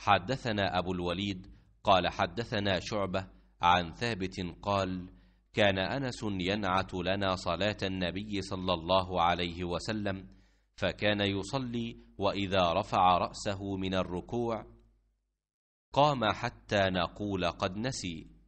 حدثنا أبو الوليد قال حدثنا شعبة عن ثابت قال كان أنس ينعت لنا صلاة النبي صلى الله عليه وسلم فكان يصلي وإذا رفع رأسه من الركوع قام حتى نقول قد نسي